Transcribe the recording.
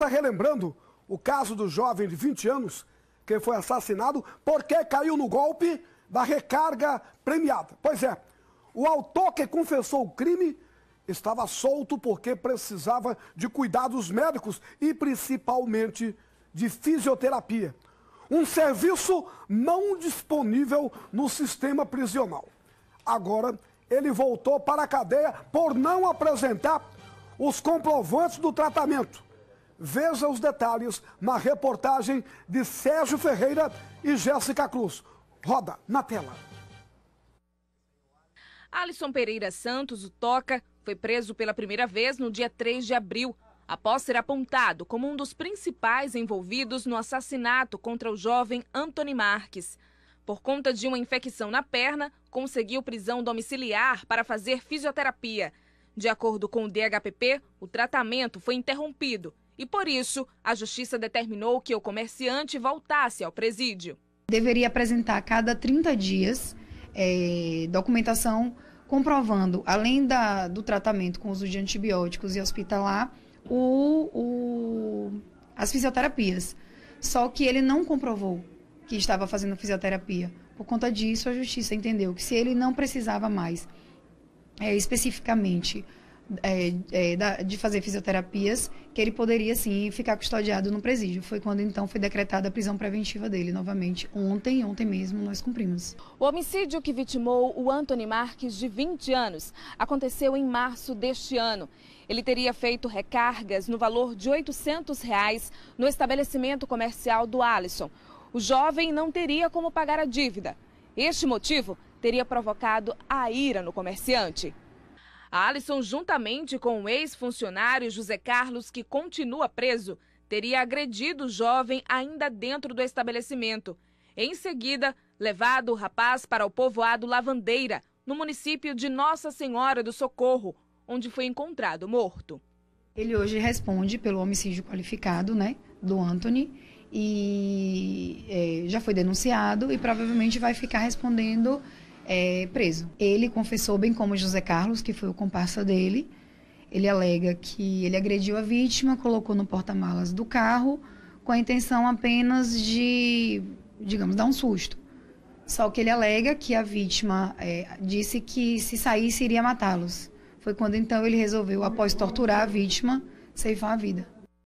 Tá relembrando o caso do jovem de 20 anos que foi assassinado porque caiu no golpe da recarga premiada. Pois é, o autor que confessou o crime estava solto porque precisava de cuidados médicos e principalmente de fisioterapia. Um serviço não disponível no sistema prisional. Agora, ele voltou para a cadeia por não apresentar os comprovantes do tratamento. Veja os detalhes na reportagem de Sérgio Ferreira e Jéssica Cruz. Roda na tela. Alisson Pereira Santos, o Toca, foi preso pela primeira vez no dia 3 de abril, após ser apontado como um dos principais envolvidos no assassinato contra o jovem Antony Marques. Por conta de uma infecção na perna, conseguiu prisão domiciliar para fazer fisioterapia. De acordo com o DHPP, o tratamento foi interrompido e por isso, a justiça determinou que o comerciante voltasse ao presídio. Deveria apresentar a cada 30 dias é, documentação comprovando, além da, do tratamento com uso de antibióticos e hospitalar, o, o, as fisioterapias. Só que ele não comprovou que estava fazendo fisioterapia. Por conta disso, a justiça entendeu que se ele não precisava mais é, especificamente é, é, de fazer fisioterapias, que ele poderia sim ficar custodiado no presídio. Foi quando então foi decretada a prisão preventiva dele novamente. Ontem, ontem mesmo, nós cumprimos. O homicídio que vitimou o Anthony Marques, de 20 anos, aconteceu em março deste ano. Ele teria feito recargas no valor de R$ 800 reais no estabelecimento comercial do Alisson. O jovem não teria como pagar a dívida. Este motivo teria provocado a ira no comerciante. A Alisson, juntamente com o ex-funcionário José Carlos, que continua preso, teria agredido o jovem ainda dentro do estabelecimento. Em seguida, levado o rapaz para o povoado Lavandeira, no município de Nossa Senhora do Socorro, onde foi encontrado morto. Ele hoje responde pelo homicídio qualificado, né, do Anthony, e é, já foi denunciado e provavelmente vai ficar respondendo é, preso. Ele confessou, bem como José Carlos, que foi o comparsa dele. Ele alega que ele agrediu a vítima, colocou no porta-malas do carro, com a intenção apenas de, digamos, dar um susto. Só que ele alega que a vítima é, disse que se saísse iria matá-los. Foi quando então ele resolveu, após torturar a vítima, ceifar a vida.